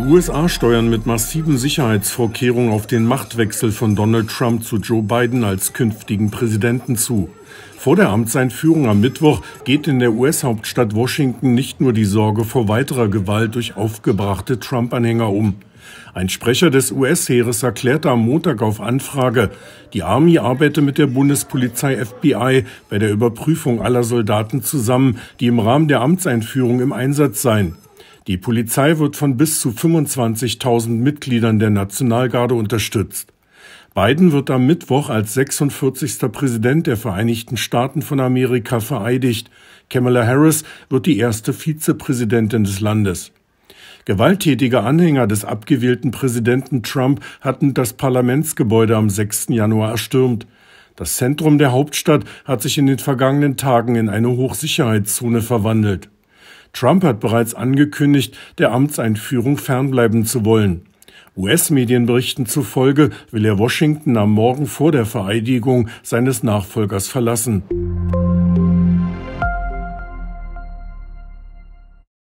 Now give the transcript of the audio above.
Die USA steuern mit massiven Sicherheitsvorkehrungen auf den Machtwechsel von Donald Trump zu Joe Biden als künftigen Präsidenten zu. Vor der Amtseinführung am Mittwoch geht in der US-Hauptstadt Washington nicht nur die Sorge vor weiterer Gewalt durch aufgebrachte Trump-Anhänger um. Ein Sprecher des US-Heeres erklärte am Montag auf Anfrage, die Army arbeite mit der Bundespolizei FBI bei der Überprüfung aller Soldaten zusammen, die im Rahmen der Amtseinführung im Einsatz seien. Die Polizei wird von bis zu 25.000 Mitgliedern der Nationalgarde unterstützt. Biden wird am Mittwoch als 46. Präsident der Vereinigten Staaten von Amerika vereidigt. Kamala Harris wird die erste Vizepräsidentin des Landes. Gewalttätige Anhänger des abgewählten Präsidenten Trump hatten das Parlamentsgebäude am 6. Januar erstürmt. Das Zentrum der Hauptstadt hat sich in den vergangenen Tagen in eine Hochsicherheitszone verwandelt. Trump hat bereits angekündigt, der Amtseinführung fernbleiben zu wollen. US-Medienberichten zufolge will er Washington am Morgen vor der Vereidigung seines Nachfolgers verlassen.